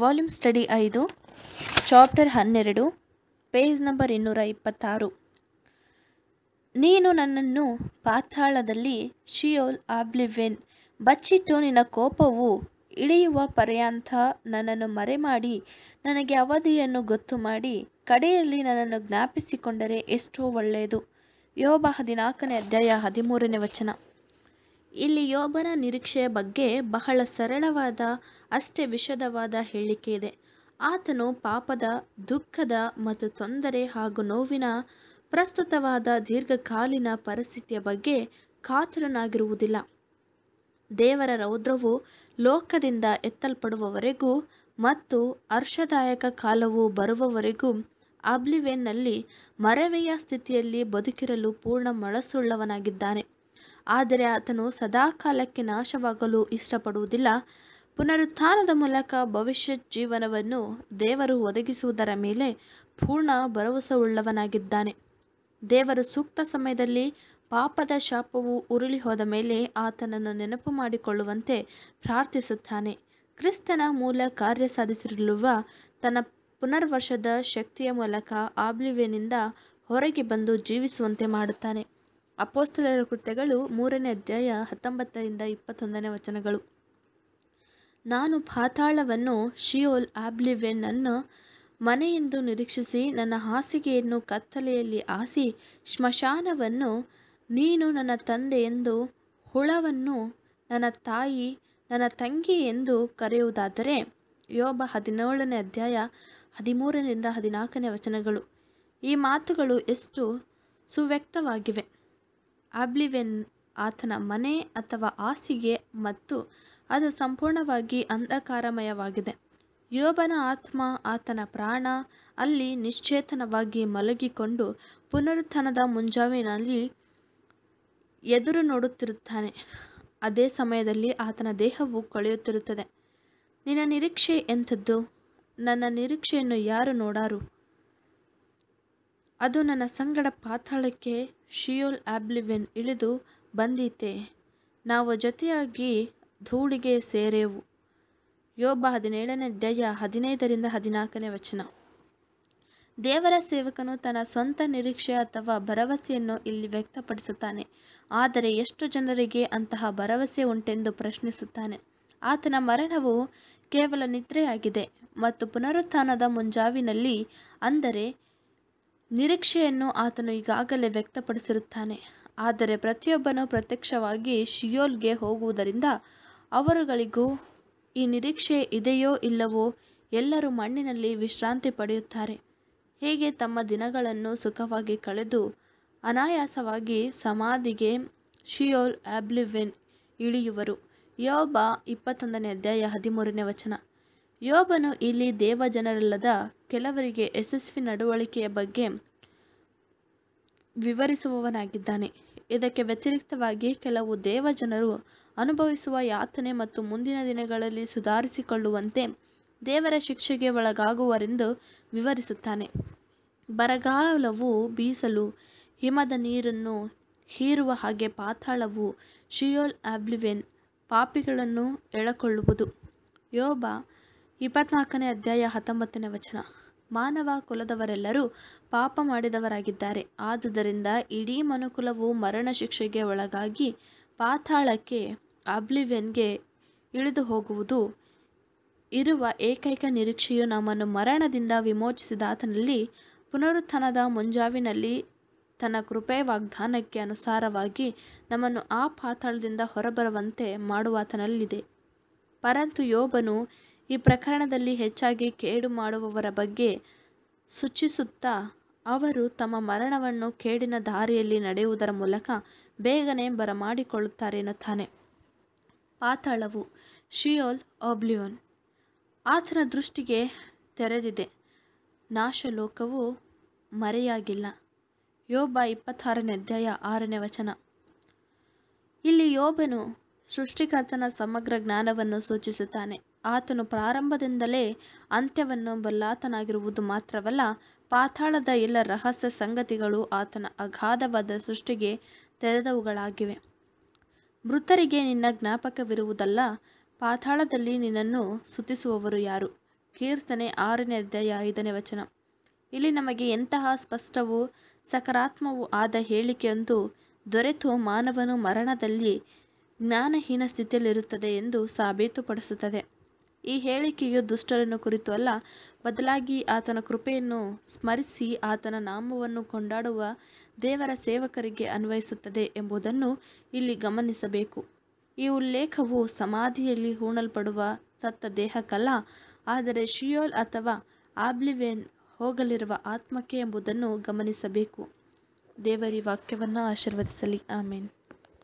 volume study ಐದು chapter ಹನ್ನೆರಡು page number ಇನ್ನೂರ ಇಪ್ಪತ್ತಾರು ನೀನು ನನ್ನನ್ನು ಪಾತಾಳದಲ್ಲಿ ಶಿಯೋಲ್ ಆಬ್ಲಿವೆನ್ ಬಚ್ಚಿಟ್ಟು ನಿನ್ನ ಕೋಪವು ಇಳಿಯುವ ಪರ್ಯಂತ ನನ್ನನ್ನು ಮರೆಮಾಡಿ ನನಗೆ ಅವಧಿಯನ್ನು ಗೊತ್ತು ಮಾಡಿ ಕಡೆಯಲ್ಲಿ ನನ್ನನ್ನು ಜ್ಞಾಪಿಸಿಕೊಂಡರೆ ಎಷ್ಟೋ ಒಳ್ಳೆಯದು ಯೋಬ ಹದಿನಾಲ್ಕನೇ ಅಧ್ಯಾಯ ಹದಿಮೂರನೇ ವಚನ ಇಲ್ಲಿ ಯೋಬನ ನಿರೀಕ್ಷೆಯ ಬಗ್ಗೆ ಬಹಳ ಸರಳವಾದ ಅಷ್ಟೇ ವಿಷದವಾದ ಹೇಳಿಕೆ ಇದೆ ಆತನು ಪಾಪದ ದುಃಖದ ಮತ್ತು ತೊಂದರೆ ಹಾಗೂ ನೋವಿನ ಪ್ರಸ್ತುತವಾದ ದೀರ್ಘಕಾಲೀನ ಪರಿಸ್ಥಿತಿಯ ಬಗ್ಗೆ ಕಾತುರನಾಗಿರುವುದಿಲ್ಲ ದೇವರ ರೌದ್ರವು ಲೋಕದಿಂದ ಎತ್ತಲ್ಪಡುವವರೆಗೂ ಮತ್ತು ಹರ್ಷದಾಯಕ ಕಾಲವು ಬರುವವರೆಗೂ ಅಬ್ಲಿವೆನ್ನಲ್ಲಿ ಮರವೆಯ ಸ್ಥಿತಿಯಲ್ಲಿ ಬದುಕಿರಲು ಪೂರ್ಣ ಮಳಸುಳ್ಳವನಾಗಿದ್ದಾನೆ ಆದರೆ ಆತನು ಸದಾಕಾಲಕ್ಕೆ ನಾಶವಾಗಲು ಇಷ್ಟಪಡುವುದಿಲ್ಲ ಪುನರುತ್ಥಾನದ ಮೂಲಕ ಭವಿಷ್ಯ ಜೀವನವನ್ನು ದೇವರು ಒದಗಿಸುವುದರ ಮೇಲೆ ಪೂರ್ಣ ಭರವಸೆಯುಳ್ಳವನಾಗಿದ್ದಾನೆ ದೇವರು ಸೂಕ್ತ ಸಮಯದಲ್ಲಿ ಪಾಪದ ಶಾಪವು ಉರುಳಿ ಹೋದ ಮೇಲೆ ಆತನನ್ನು ನೆನಪು ಮಾಡಿಕೊಳ್ಳುವಂತೆ ಪ್ರಾರ್ಥಿಸುತ್ತಾನೆ ಕ್ರಿಸ್ತನ ಮೂಲ ಕಾರ್ಯ ಸಾಧಿಸಿರುವ ತನ್ನ ಪುನರ್ವರ್ಷದ ಶಕ್ತಿಯ ಮೂಲಕ ಆಬ್ಲಿವೆನಿಂದ ಹೊರಗೆ ಬಂದು ಜೀವಿಸುವಂತೆ ಮಾಡುತ್ತಾನೆ ಅಪೋಸ್ತಲರ ಕೃತ್ಯಗಳು ಮೂರನೇ ಅಧ್ಯಾಯ ಹತ್ತೊಂಬತ್ತರಿಂದ ಇಪ್ಪತ್ತೊಂದನೇ ವಚನಗಳು ನಾನು ಪಾತಾಳವನ್ನು ಶಿಯೋಲ್ ಆಬ್ಲಿವೆನ್ನನ್ನು ಮನೆಯೆಂದು ನಿರೀಕ್ಷಿಸಿ ನನ್ನ ಹಾಸಿಗೆಯನ್ನು ಕತ್ತಲೆಯಲ್ಲಿ ಆಸಿ ಶ್ಮಶಾನವನ್ನು ನೀನು ನನ್ನ ತಂದೆ ಎಂದು ಹುಳವನ್ನು ನನ್ನ ತಾಯಿ ನನ್ನ ತಂಗಿ ಎಂದು ಕರೆಯುವುದಾದರೆ ಯೋಬ ಹದಿನೇಳನೇ ಅಧ್ಯಾಯ ಹದಿಮೂರರಿಂದ ಹದಿನಾಲ್ಕನೇ ವಚನಗಳು ಈ ಮಾತುಗಳು ಎಷ್ಟು ಸುವ್ಯಕ್ತವಾಗಿವೆ ಆಬ್ಲಿವೆನ್ ಆತನ ಮನೆ ಅಥವಾ ಹಾಸಿಗೆ ಮತ್ತು ಅದು ಸಂಪೂರ್ಣವಾಗಿ ಅಂಧಕಾರಮಯವಾಗಿದೆ ಯೋಬನ ಆತ್ಮ ಆತನ ಪ್ರಾಣ ಅಲ್ಲಿ ನಿಶ್ಚೇತನವಾಗಿ ಮಲಗಿಕೊಂಡು ಪುನರುತ್ಥಾನದ ಮುಂಜಾವಿನಲ್ಲಿ ಎದುರು ನೋಡುತ್ತಿರುತ್ತಾನೆ ಅದೇ ಸಮಯದಲ್ಲಿ ಆತನ ದೇಹವು ಕೊಳೆಯುತ್ತಿರುತ್ತದೆ ನಿನ್ನ ನಿರೀಕ್ಷೆ ಎಂಥದ್ದು ನನ್ನ ನಿರೀಕ್ಷೆಯನ್ನು ಯಾರು ನೋಡಾರು ಅದು ನನ್ನ ಸಂಗಡ ಪಾತಾಳಕ್ಕೆ ಶಿಯೋಲ್ ಆಬ್ಲಿವೆನ್ ಇಳಿದು ಬಂದಿತೆ ನಾವು ಜೊತೆಯಾಗಿ ಧೂಳಿಗೆ ಸೇರೆವು ಯೋಬ ಹದಿನೇಳನೇ ಅಧ್ಯಾಯ ಹದಿನೈದರಿಂದ ಹದಿನಾಲ್ಕನೇ ವಚನ ದೇವರ ಸೇವಕನು ತನ್ನ ಸ್ವಂತ ನಿರೀಕ್ಷೆ ಅಥವಾ ಭರವಸೆಯನ್ನು ಇಲ್ಲಿ ವ್ಯಕ್ತಪಡಿಸುತ್ತಾನೆ ಆದರೆ ಎಷ್ಟು ಜನರಿಗೆ ಅಂತಹ ಭರವಸೆ ಉಂಟೆಂದು ಪ್ರಶ್ನಿಸುತ್ತಾನೆ ಆತನ ಮರಣವು ಕೇವಲ ನಿದ್ರೆಯಾಗಿದೆ ಮತ್ತು ಪುನರುತ್ಥಾನದ ಮುಂಜಾವಿನಲ್ಲಿ ಅಂದರೆ ನಿರೀಕ್ಷೆಯನ್ನು ಆತನು ಈಗಾಗಲೇ ವ್ಯಕ್ತಪಡಿಸಿರುತ್ತಾನೆ ಆದರೆ ಪ್ರತಿಯೊಬ್ಬನು ಪ್ರತ್ಯಕ್ಷವಾಗಿ ಶಿಯೋಲ್ಗೆ ಹೋಗುವುದರಿಂದ ಅವರುಗಳಿಗೂ ಈ ನಿರೀಕ್ಷೆ ಇದೆಯೋ ಇಲ್ಲವೋ ಎಲ್ಲರೂ ಮಣ್ಣಿನಲ್ಲಿ ವಿಶ್ರಾಂತಿ ಪಡೆಯುತ್ತಾರೆ ಹೇಗೆ ತಮ್ಮ ದಿನಗಳನ್ನು ಸುಖವಾಗಿ ಕಳೆದು ಅನಾಯಾಸವಾಗಿ ಸಮಾಧಿಗೆ ಶಿಯೋಲ್ ಆಬ್ಲಿವೆನ್ ಇಳಿಯುವರು ಯೋಬ ಇಪ್ಪತ್ತೊಂದನೇ ಅಧ್ಯಾಯ ಹದಿಮೂರನೇ ವಚನ ಯೋಬನು ಇಲ್ಲಿ ದೇವಜನರಲ್ಲದ ಕೆಲವರಿಗೆ ಯಶಸ್ವಿ ನಡವಳಿಕೆಯ ಬಗ್ಗೆ ವಿವರಿಸುವವನಾಗಿದ್ದಾನೆ ಇದಕ್ಕೆ ವ್ಯತಿರಿಕ್ತವಾಗಿ ಕೆಲವು ದೇವಜನರು ಅನುಭವಿಸುವ ಯಾತನೆ ಮತ್ತು ಮುಂದಿನ ದಿನಗಳಲ್ಲಿ ಸುಧಾರಿಸಿಕೊಳ್ಳುವಂತೆ ದೇವರ ಶಿಕ್ಷೆಗೆ ಒಳಗಾಗುವರೆಂದು ವಿವರಿಸುತ್ತಾನೆ ಬರಗಾಲವು ಬೀಸಲು ಹಿಮದ ನೀರನ್ನು ಹೀರುವ ಹಾಗೆ ಪಾತಾಳವು ಶಿಯೋಲ್ ಆಬ್ಲಿವೆನ್ ಪಾಪಿಗಳನ್ನು ಎಳಕೊಳ್ಳುವುದು ಯೋಬ ಇಪ್ಪತ್ನಾಲ್ಕನೇ ಅಧ್ಯಾಯ ಹತ್ತೊಂಬತ್ತನೇ ವಚನ ಮಾನವ ಕುಲದವರೆಲ್ಲರೂ ಪಾಪ ಮಾಡಿದವರಾಗಿದ್ದಾರೆ ಆದುದರಿಂದ ಇಡೀ ಮನುಕುಲವು ಮರಣ ಶಿಕ್ಷೆಗೆ ಒಳಗಾಗಿ ಪಾತಾಳಕ್ಕೆ ಅಬ್ಲಿವೆನ್ಗೆ ಇಳಿದು ಹೋಗುವುದು ಇರುವ ಏಕೈಕ ನಿರೀಕ್ಷೆಯು ನಮ್ಮನ್ನು ಮರಣದಿಂದ ವಿಮೋಚಿಸಿದ ಆತನಲ್ಲಿ ಪುನರುತ್ಥಾನದ ಮುಂಜಾವಿನಲ್ಲಿ ತನ್ನ ಕೃಪೆ ವಾಗ್ದಾನಕ್ಕೆ ಅನುಸಾರವಾಗಿ ನಮ್ಮನ್ನು ಆ ಪಾತಾಳದಿಂದ ಹೊರಬರುವಂತೆ ಮಾಡುವಾತನಲ್ಲಿದೆ ಪರಂತು ಯೋಬನು ಈ ಪ್ರಕರಣದಲ್ಲಿ ಹೆಚ್ಚಾಗಿ ಕೇಡು ಮಾಡುವವರ ಬಗ್ಗೆ ಸೂಚಿಸುತ್ತಾ ಅವರು ತಮ್ಮ ಮರಣವನ್ನು ಕೇಡಿನ ದಾರಿಯಲ್ಲಿ ನಡೆಯುವುದರ ಮೂಲಕ ಬೇಗನೆ ಬರಮಾಡಿಕೊಳ್ಳುತ್ತಾರೆ ಎನ್ನುತ್ತಾನೆ ಪಾತಾಳವು ಶಿಯೋಲ್ ಆಬ್ಲಿಯೋನ್ ಆತನ ದೃಷ್ಟಿಗೆ ತೆರೆದಿದೆ ನಾಶಲೋಕವು ಮರೆಯಾಗಿಲ್ಲ ಯೋಬ ಇಪ್ಪತ್ತಾರನೇ ಅಧ್ಯಾಯ ಆರನೇ ವಚನ ಇಲ್ಲಿ ಯೋಬನು ಸೃಷ್ಟಿಕರ್ತನ ಸಮಗ್ರ ಜ್ಞಾನವನ್ನು ಸೂಚಿಸುತ್ತಾನೆ ಆತನು ಪ್ರಾರಂಭದಿಂದಲೇ ಅಂತ್ಯವನ್ನು ಬಲ್ಲಾತನಾಗಿರುವುದು ಮಾತ್ರವಲ್ಲ ಪಾತಾಳದ ಎಲ್ಲ ರಹಸ್ಯ ಸಂಗತಿಗಳು ಆತನ ಅಗಾಧವಾದ ಸೃಷ್ಟಿಗೆ ತೆರೆದವುಗಳಾಗಿವೆ ಮೃತರಿಗೆ ನಿನ್ನ ಜ್ಞಾಪಕವಿರುವುದಲ್ಲ ಪಾತಾಳದಲ್ಲಿ ನಿನ್ನನ್ನು ಸುತಿಸುವವರು ಯಾರು ಕೀರ್ತನೆ ಆರನೇ ಅಧ್ಯಾಯ ಐದನೇ ವಚನ ಇಲ್ಲಿ ನಮಗೆ ಎಂತಹ ಸ್ಪಷ್ಟವೂ ಸಕಾರಾತ್ಮವೂ ಆದ ಹೇಳಿಕೆಯೊಂದು ದೊರೆತು ಮಾನವನು ಮರಣದಲ್ಲಿ ಜ್ಞಾನಹೀನ ಸ್ಥಿತಿಯಲ್ಲಿರುತ್ತದೆ ಎಂದು ಸಾಬೀತುಪಡಿಸುತ್ತದೆ ಈ ಹೇಳಿಕೆಯು ದುಷ್ಟರನ್ನು ಕುರಿತು ಅಲ್ಲ ಬದಲಾಗಿ ಆತನ ಕೃಪೆಯನ್ನು ಸ್ಮರಿಸಿ ಆತನ ನಾಮವನ್ನು ಕೊಂಡಾಡುವ ದೇವರ ಸೇವಕರಿಗೆ ಅನ್ವಯಿಸುತ್ತದೆ ಎಂಬುದನ್ನು ಇಲ್ಲಿ ಗಮನಿಸಬೇಕು ಈ ಉಲ್ಲೇಖವು ಸಮಾಧಿಯಲ್ಲಿ ಹೂಣಲ್ಪಡುವ ಸತ್ತ ದೇಹಕ್ಕಲ್ಲ ಆದರೆ ಶಿಯೋಲ್ ಅಥವಾ ಆಬ್ಲಿವೇನ್ ಹೋಗಲಿರುವ ಆತ್ಮಕ್ಕೆ ಎಂಬುದನ್ನು ಗಮನಿಸಬೇಕು ದೇವರಿ ವಾಕ್ಯವನ್ನು ಆಶೀರ್ವದಿಸಲಿ ಆಮೇನ್